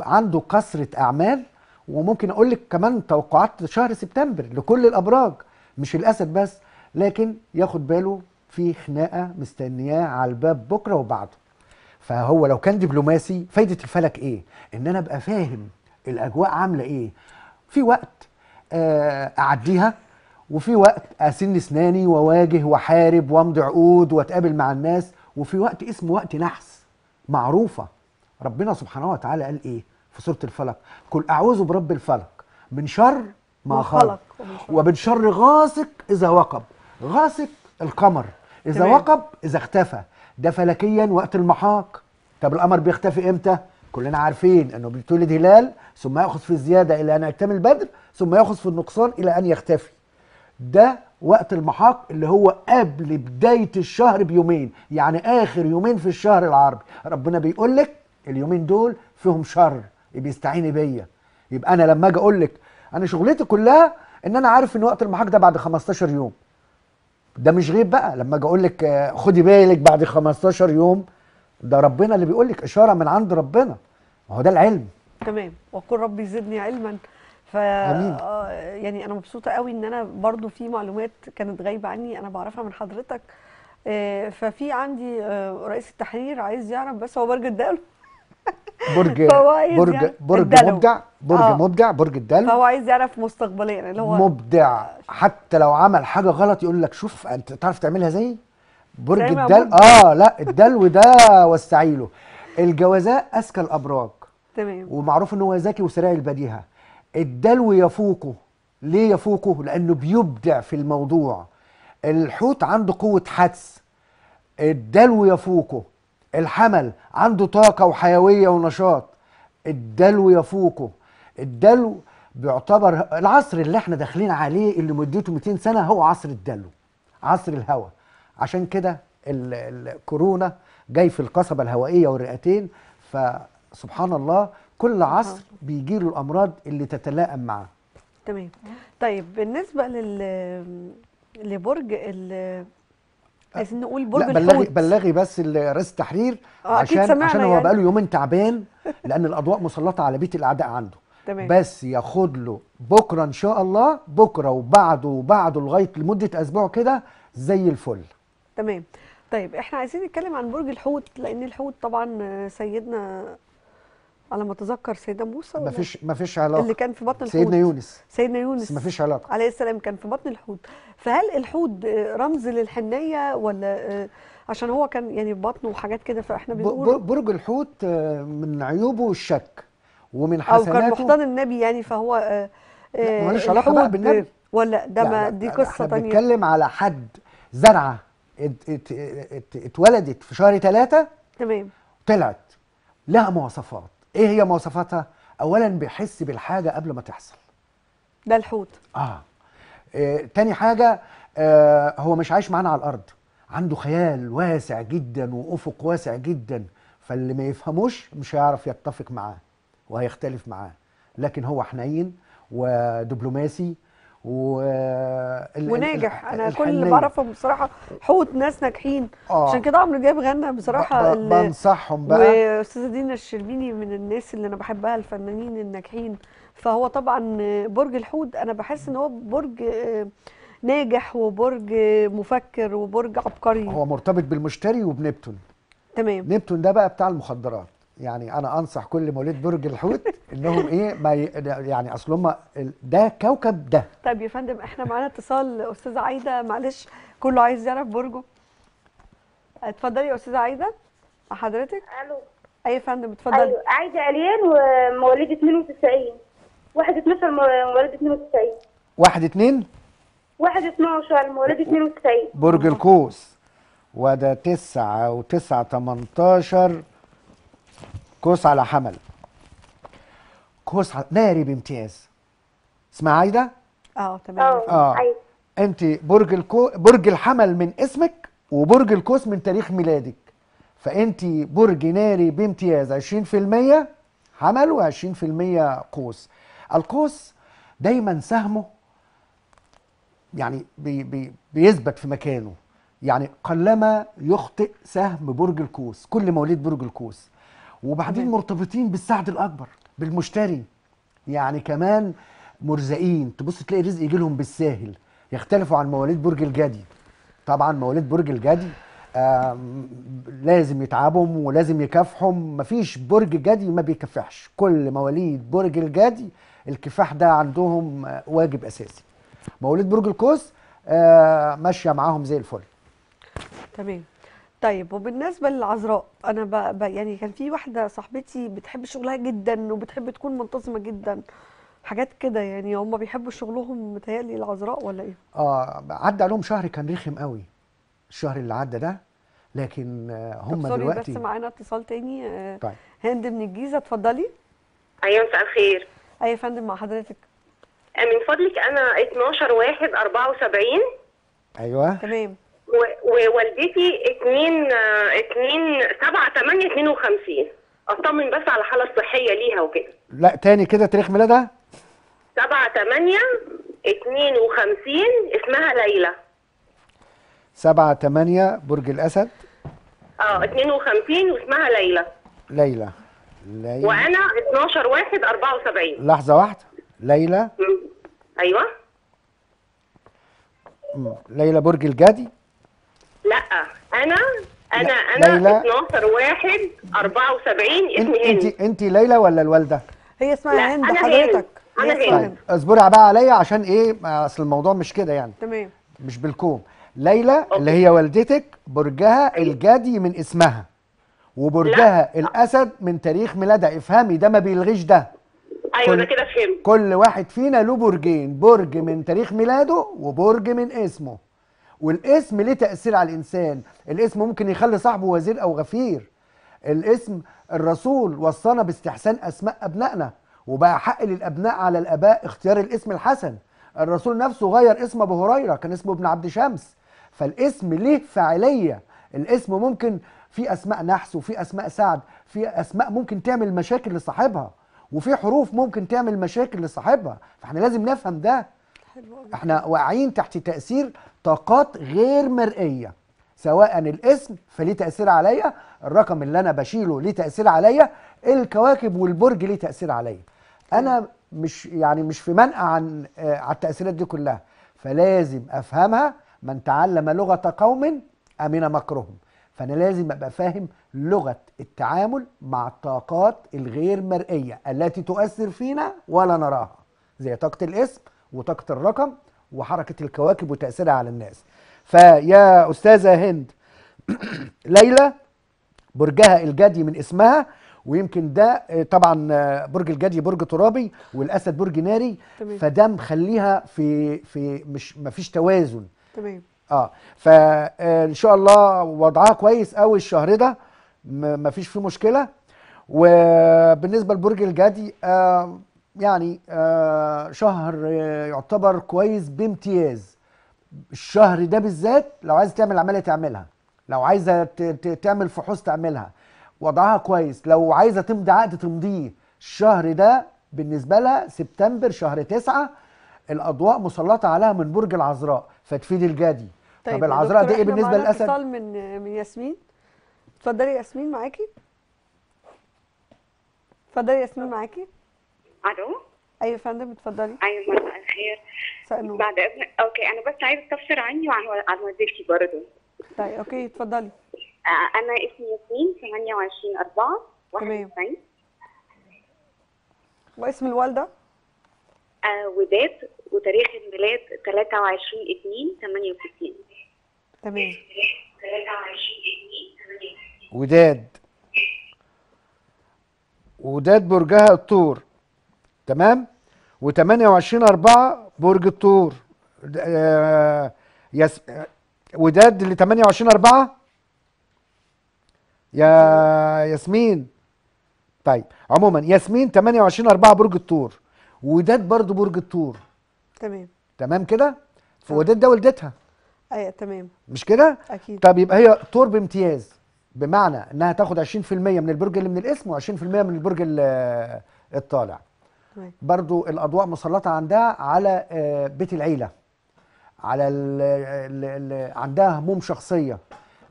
عنده كثره اعمال وممكن اقول لك كمان توقعات شهر سبتمبر لكل الابراج مش الاسد بس لكن ياخد باله في خناقه مستنياه على الباب بكره وبعده فهو لو كان دبلوماسي فايده الفلك ايه ان انا ابقى فاهم الاجواء عامله ايه في وقت آه، اعديها وفي وقت اسن اسناني واواجه واحارب وامضي عقود واتقابل مع الناس وفي وقت اسمه وقت نحس معروفه ربنا سبحانه وتعالى قال ايه في سوره الفلق قل اعوذ برب الفلق من شر ما خلق ومن شر غاسق اذا وقب غاسق القمر اذا تمام. وقب اذا اختفى ده فلكيا وقت المحاق طب القمر بيختفي امتى كلنا عارفين انه بيتولد هلال ثم ياخذ في الزياده الى ان يكتمل بدر ثم ياخذ في النقصان الى ان يختفي ده وقت المحاق اللي هو قبل بداية الشهر بيومين يعني آخر يومين في الشهر العربي ربنا بيقول لك اليومين دول فيهم شر بيستعيني بيا يبقى أنا لما أجي أقول لك أنا شغلتي كلها إن أنا عارف إن وقت المحاق ده بعد 15 يوم ده مش غيب بقى لما أجي أقول لك آه، خدي بالك بعد 15 يوم ده ربنا اللي بيقول لك إشارة من عند ربنا ما هو ده العلم تمام وكل ربي زدني علما ف آه، يعني انا مبسوطه قوي ان انا برضو في معلومات كانت غايبه عني انا بعرفها من حضرتك آه، ففي عندي آه، رئيس التحرير عايز يعرف بس هو برج الدلو برج برج يعني برج الدلو. مبدع برج آه. مبدع برج الدلو فهو عايز يعرف مستقبليا اللي هو مبدع حتى لو عمل حاجه غلط يقول لك شوف انت تعرف تعملها زي برج الدلو اه لا الدلو ده واستعيله الجوزاء اذكى الابراج تمام ومعروف ان هو ذكي وسريع البديهه الدلو يفوقه ليه يفوقه لانه بيبدع في الموضوع الحوت عنده قوه حدس الدلو يفوقه الحمل عنده طاقه وحيويه ونشاط الدلو يفوقه الدلو بيعتبر العصر اللي احنا داخلين عليه اللي مدته 200 سنه هو عصر الدلو عصر الهواء عشان كده الكورونا جاي في القصبه الهوائيه والرئتين فسبحان الله كل اه. عصر بيجي له الامراض اللي تتلائم معاه تمام طيب بالنسبه لل لبرج ال آه، عايزين نقول برج بلغي الحوت. بلغي بس رئيس التحرير آه عشان عشان هو يعني. بقاله يومين تعبان لان الاضواء مسلطه على بيت الاعداء عنده تمام. بس ياخد له بكره ان شاء الله بكره وبعده وبعده لغايه لمده اسبوع كده زي الفل تمام طيب احنا عايزين نتكلم عن برج الحوت لان الحوت طبعا سيدنا على ما اتذكر سيدنا موسى ما فيش ما فيش علاقه اللي كان في بطن الحوت سيدنا يونس سيدنا يونس ما فيش علاقه عليه السلام كان في بطن الحوت فهل الحوت رمز للحنيه ولا آه، عشان هو كان يعني في بطنه وحاجات كده فاحنا بنقول برج الحوت آه، من عيوبه الشك ومن حسناته او كان محتضن النبي يعني فهو آه، ملوش علاقه بقى بالنبي ولا ده ما دي قصه ثانيه بنتكلم على حد زرعه اتولدت في شهر ثلاثة تمام طلعت لها مواصفات ايه هي مواصفاتها اولا بيحس بالحاجه قبل ما تحصل ده الحوت اه, إيه تاني حاجه آه هو مش عايش معانا على الارض عنده خيال واسع جدا وافق واسع جدا فاللي ما يفهموش مش هيعرف يتفق معاه وهيختلف معاه لكن هو حنين ودبلوماسي و وناجح انا كل اللي بعرفه بصراحه حوت ناس ناجحين آه. عشان كده عمرو دياب غنى بصراحه بنصحهم بقى واستاذه دينا الشربيني من الناس اللي انا بحبها الفنانين الناجحين فهو طبعا برج الحوت انا بحس ان هو برج آه، ناجح وبرج آه، مفكر وبرج عبقري هو مرتبط بالمشتري وبنبتون تمام نبتون ده بقى بتاع المخدرات يعني انا انصح كل مواليد برج الحوت انهم ايه ما ي... يعني اصل هم ده كوكب ده طيب يا فندم احنا معانا اتصال استاذه عايده معلش كله عايز يعرف برجه اتفضلي يا استاذه عايده مع حضرتك الو اي فندم اتفضلي ايوه عايده اليان ومواليد 92 واحد 12 مواليد 92 واحد 2 واحد 12 مواليد 92 برج القوس وده 9 و9 18 كوس على حمل كوس على... ناري بامتياز اسمها عايده اه تمام اه, آه. انت برج الكو... برج الحمل من اسمك وبرج القوس من تاريخ ميلادك فانت برج ناري بامتياز 20% حمل و20% قوس القوس دايما سهمه يعني بي بي بيثبت في مكانه يعني قلما يخطئ سهم برج القوس كل مواليد برج القوس وبعدين مرتبطين بالسعد الاكبر بالمشتري يعني كمان مرزقين تبص تلاقي رزق يجي لهم بالساهل يختلفوا عن مواليد برج الجدي طبعا مواليد برج الجدي لازم يتعبهم ولازم يكافحهم مفيش برج جدي ما بيكافحش كل مواليد برج الجدي الكفاح ده عندهم واجب اساسي مواليد برج القوس آه، ماشيه معاهم زي الفل تمام طيب وبالنسبه للعذراء انا ب... ب... يعني كان في واحده صاحبتي بتحب شغلها جدا وبتحب تكون منتظمه جدا حاجات كده يعني هم بيحبوا شغلهم متهيألي العذراء ولا ايه؟ اه عدى عليهم شهر كان رخم قوي الشهر اللي عدى ده لكن هم دلوقتي بس معانا اتصال تاني آه، طيب هند من الجيزه اتفضلي ايوه مساء الخير اي أيوة يا فندم مع حضرتك آه، من فضلك انا 12 1 74 ايوه تمام ووالدتي 2 2 7 8 52 اطمن بس على الحاله الصحيه ليها وكده لا تاني كده تاريخ ميلادها 7 8 52 اسمها ليلى 7 8 برج الاسد اه 52 واسمها ليلى ليلى ليلى وانا 12 1 74 لحظه واحده ليلى ايوه ليلى برج الجدي لا انا انا انا ليلى. 12 واحد 74 اسمي هند انت انت ليلى ولا الوالده؟ هي اسمها هند حضرتك انا طيب، هند اصبري بقى عليا عشان ايه اصل الموضوع مش كده يعني تمام مش بالكوم ليلى أوكي. اللي هي والدتك برجها الجدي من اسمها وبرجها لا. الاسد من تاريخ ميلادها افهمي ده ما بيلغيش ده ايوه انا كده فهمت كل واحد فينا له برجين برج من تاريخ ميلاده وبرج من اسمه والاسم ليه تأثير على الإنسان الاسم ممكن يخلي صاحبه وزير أو غفير الاسم الرسول وصانا باستحسان أسماء أبنائنا وبقى حق للأبناء على الآباء اختيار الاسم الحسن الرسول نفسه غير اسم أبو هريرة كان اسمه ابن عبد شمس فالاسم ليه فاعلية الاسم ممكن في أسماء نحس وفي أسماء سعد في أسماء ممكن تعمل مشاكل لصاحبها وفي حروف ممكن تعمل مشاكل لصاحبها فاحنا لازم نفهم ده احنا واقعين تحت تاثير طاقات غير مرئيه سواء الاسم فليه تاثير عليا الرقم اللي انا بشيله ليه تاثير عليا الكواكب والبرج ليه تاثير عليا انا مش يعني مش في منأى عن آه على التاثيرات دي كلها فلازم افهمها من تعلم لغه قوم امن مكرهم فانا لازم ابقى فاهم لغه التعامل مع الطاقات الغير مرئيه التي تؤثر فينا ولا نراها زي طاقه الاسم وطاقه الرقم وحركه الكواكب وتاثيرها على الناس فيا استاذه هند ليلى برجها الجدي من اسمها ويمكن ده آه، طبعا آه، برج الجدي برج ترابي والاسد برج ناري تمام. فده مخليها في في مش مفيش توازن تمام اه فان آه، شاء الله وضعها كويس قوي الشهر ده مفيش فيه مشكله وبالنسبه لبرج الجدي آه يعني آه، شهر آه، يعتبر كويس بامتياز الشهر ده بالذات لو عايز تعمل عمليه تعملها لو عايزه تعمل فحوص تعملها وضعها كويس لو عايزه تمضي عقد تمضيه الشهر ده بالنسبه لها سبتمبر شهر تسعة الاضواء مسلطه عليها من برج العذراء فتفيد الجدي طيب, طيب العذراء دي ايه بالنسبه للاسد اتصال من من ياسمين اتفضلي ياسمين معاكي اتفضلي ياسمين معاكي الو ايوه يا فندم اتفضلي ايوه مساء الخير سألوه. بعد اذنك اوكي انا بس عايزه استفسر عني وعن والدتي برضه طيب اوكي اتفضلي آه، انا اسمي ياسمين 28 4 91 واسم الوالده آه وداد وتاريخ الميلاد 23 2 68 تمام 23 2 وداد وداد برجها الطور تمام و28 4 برج الطور آه وداد ل 28 4 يا ياسمين طيب عموما ياسمين 28 4 برج الطور وداد برضو برج الطور تمام تمام كده فوداد ده والدتها ايوه تمام مش كده اكيد طب يبقى هي طور بامتياز بمعنى انها تاخد 20% من البرج اللي من الاسم و20% من البرج الطالع برضو الاضواء مسلطه عندها على آه، بيت العيله على ال عندها هموم شخصيه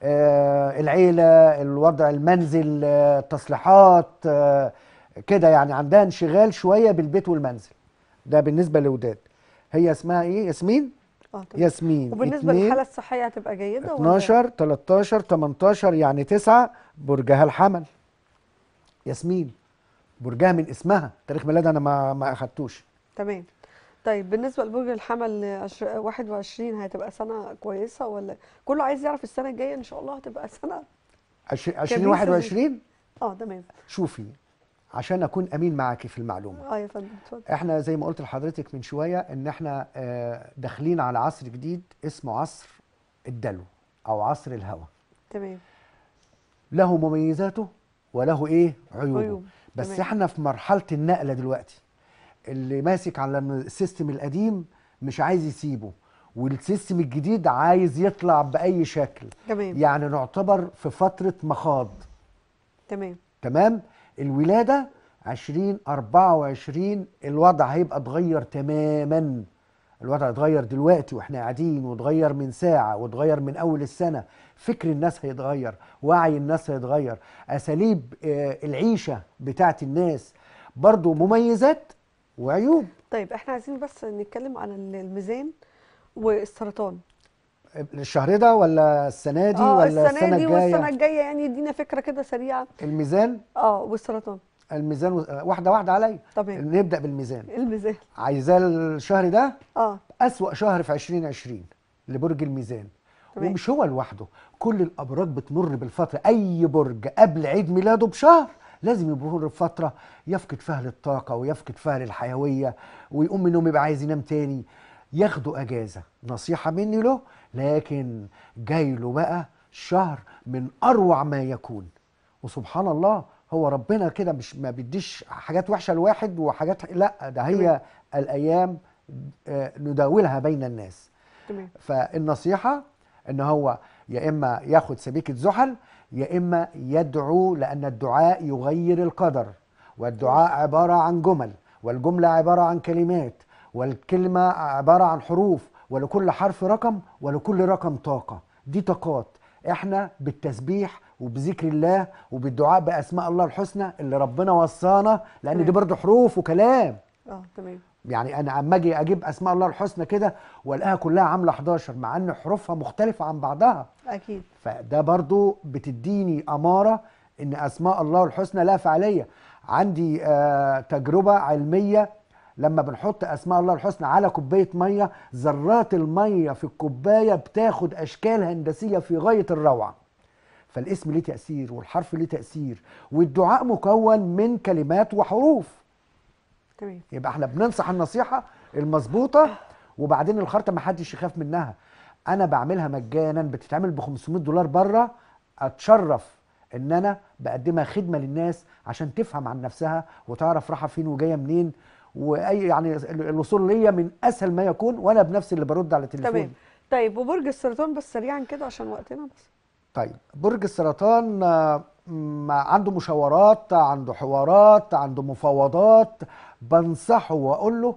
آه، العيله الوضع المنزل آه، التصليحات كده يعني عندها انشغال شويه بالبيت والمنزل ده بالنسبه لوداد هي اسمها ايه ياسمين آه ياسمين وبالنسبه للحاله الصحيه هتبقى جيده 12 13 18 يعني 9 برجها الحمل ياسمين برجها من اسمها تاريخ ميلادها انا ما ما اخدتوش تمام طيب بالنسبه لبرج الحمل 21 هتبقى سنه كويسه ولا كله عايز يعرف السنه الجايه ان شاء الله هتبقى سنه 2021 اه تمام شوفي عشان اكون امين معاكي في المعلومه اه يا فندم اتفضل احنا زي ما قلت لحضرتك من شويه ان احنا آه، داخلين على عصر جديد اسمه عصر الدلو او عصر الهوى تمام له مميزاته وله ايه عيوبه عيوب. بس تمام. احنا في مرحله النقله دلوقتي اللي ماسك على السيستم القديم مش عايز يسيبه والسيستم الجديد عايز يطلع باي شكل تمام. يعني نعتبر في فتره مخاض تمام تمام الولاده 2024 الوضع هيبقى اتغير تماما الوضع اتغير دلوقتي واحنا قاعدين واتغير من ساعه واتغير من اول السنه فكر الناس هيتغير وعي الناس هيتغير اساليب آه، العيشه بتاعه الناس برضو مميزات وعيوب طيب احنا عايزين بس نتكلم عن الميزان والسرطان الشهر ده ولا السنه دي آه ولا السنه, السنة دي الجايه والسنه الجايه يعني ادينا فكره كده سريعه الميزان اه والسرطان الميزان واحده واحده عليا تمام نبدا بالميزان الميزان عايزاه الشهر ده اه اسوا شهر في 2020 لبرج الميزان طبعا. ومش هو لوحده كل الابراج بتمر بالفتره اي برج قبل عيد ميلاده بشهر لازم يمر بفتره يفقد فيها للطاقه ويفقد فيها للحيويه ويقوم من النوم يبقى عايز ينام تاني ياخدوا اجازه نصيحه مني له لكن جاي له بقى شهر من اروع ما يكون وسبحان الله هو ربنا كده مش ما بيديش حاجات وحشه لواحد وحاجات لا ده هي الايام آه، نداولها بين الناس تمام فالنصيحه ان هو يا اما ياخد سبيكه زحل يا اما يدعو لان الدعاء يغير القدر والدعاء عباره عن جمل والجمله عباره عن كلمات والكلمه عباره عن حروف ولكل حرف رقم ولكل رقم طاقه دي طاقات احنا بالتسبيح وبذكر الله وبالدعاء باسماء الله الحسنى اللي ربنا وصانا لان تمام. دي برضه حروف وكلام اه تمام يعني انا اما اجي اجيب اسماء الله الحسنى كده والاقيها كلها عامله 11 مع ان حروفها مختلفه عن بعضها اكيد فده برضو بتديني اماره ان اسماء الله الحسنى لها فعاليه عندي آه تجربه علميه لما بنحط اسماء الله الحسنى على كوبايه ميه ذرات الميه في الكوبايه بتاخد اشكال هندسيه في غايه الروعه فالاسم ليه تأثير والحرف ليه تأثير والدعاء مكون من كلمات وحروف تمام يبقى احنا بننصح النصيحة المظبوطة وبعدين الخرطة ما حدش يخاف منها انا بعملها مجانا بتتعمل ب 500 دولار بره اتشرف ان انا بقدمها خدمة للناس عشان تفهم عن نفسها وتعرف راحة فين وجاية منين واي يعني الوصول ليا من اسهل ما يكون وانا بنفسي اللي برد على التليفون تمام طيب وبرج السرطان بس سريعا كده عشان وقتنا بس طيب برج السرطان آه، عنده مشاورات عنده حوارات عنده مفاوضات بنصحه واقول له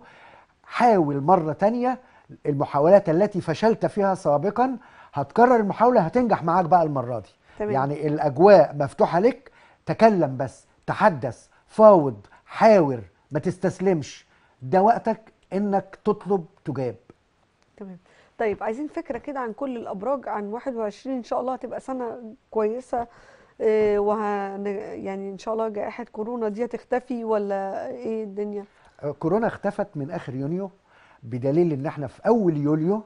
حاول مره تانية المحاولات التي فشلت فيها سابقا هتكرر المحاوله هتنجح معاك بقى المره دي تمام. يعني الاجواء مفتوحه لك تكلم بس تحدث فاوض حاور ما تستسلمش ده وقتك انك تطلب تجاب تمام طيب عايزين فكره كده عن كل الابراج عن 21 ان شاء الله هتبقى سنه كويسه إيه وه يعني ان شاء الله جائحه كورونا دي هتختفي ولا ايه الدنيا آه، كورونا اختفت من اخر يونيو بدليل ان احنا في اول يوليو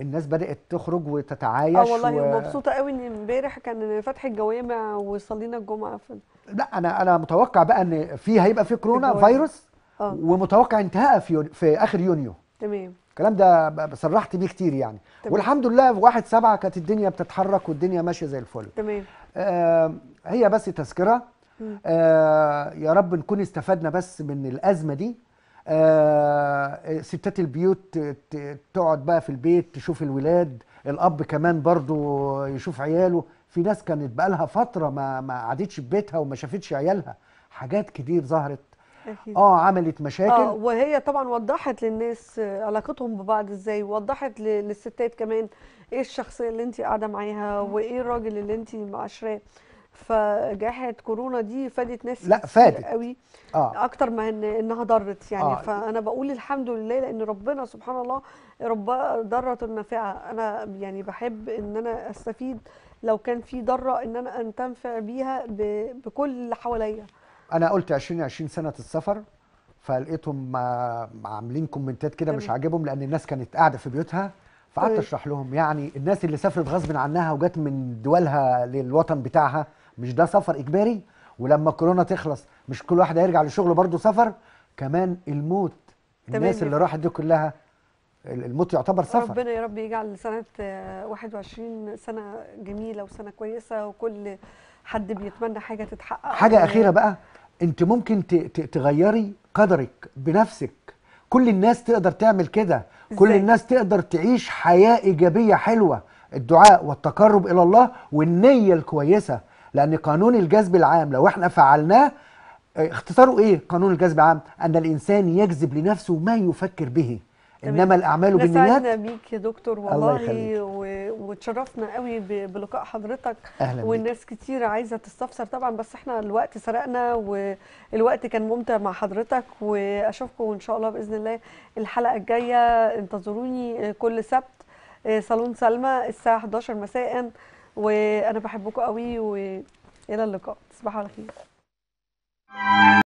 الناس بدات تخرج وتتعايش اه والله و... مبسوطه قوي ان امبارح كان فتح الجوامع وصلينا الجمعه في... لا انا انا متوقع بقى ان في هيبقى في كورونا فيروس آه. ومتوقع انتهاء في يوني... في اخر يونيو تمام الكلام ده صرحت بيه كتير يعني تمام. والحمد لله في واحد سبعة كانت الدنيا بتتحرك والدنيا ماشيه زي الفل تمام آه هي بس تذكره آه يا رب نكون استفدنا بس من الازمه دي آه ستات البيوت تقعد بقى في البيت تشوف الولاد الاب كمان برضو يشوف عياله في ناس كانت بقالها فتره ما ما قعدتش في بيتها وما شافتش عيالها حاجات كتير ظهرت أكيد. اه عملت مشاكل اه وهي طبعا وضحت للناس آه، علاقتهم ببعض ازاي وضحت للستات كمان ايه الشخصيه اللي انت قاعده معاها وايه الراجل اللي انت معاشراه فجائحه كورونا دي فادت ناس لا فادت قوي آه. اكتر ما إن انها ضرت يعني آه. فانا بقول الحمد لله لان ربنا سبحان الله ربنا ضره النافعه انا يعني بحب ان انا استفيد لو كان في ضره ان انا انتفع بيها بكل اللي حواليا انا قلت 20 20 سنه السفر فلقيتهم عاملين كومنتات كده مش عاجبهم لان الناس كانت قاعده في بيوتها فقعدت اشرح لهم يعني الناس اللي سافرت غصب عنها وجت من دولها للوطن بتاعها مش ده سفر اجباري ولما كورونا تخلص مش كل واحد هيرجع لشغله برضه سفر كمان الموت الناس اللي راحت دي كلها الموت يعتبر سفر ربنا يا رب يجعل سنه 21 سنه جميله وسنه كويسه وكل حد بيتمنى حاجه تتحقق حاجه اخيره بقى انت ممكن تغيري قدرك بنفسك كل الناس تقدر تعمل كده كل الناس تقدر تعيش حياة إيجابية حلوة الدعاء والتقرب إلى الله والنية الكويسة لأن قانون الجذب العام لو احنا فعلناه اختصاره ايه قانون الجذب العام أن الإنسان يجذب لنفسه ما يفكر به انما الاعمال بالنيات سعدنا بيك يا دكتور والله وتشرفنا قوي بلقاء حضرتك أهلا والناس بيك. كتير عايزه تستفسر طبعا بس احنا الوقت سرقنا والوقت كان ممتع مع حضرتك واشوفكم ان شاء الله باذن الله الحلقه الجايه انتظروني آه، كل سبت آه، صالون سلمى الساعه 11 مساء وانا بحبكم قوي والى اللقاء تصبحوا على خير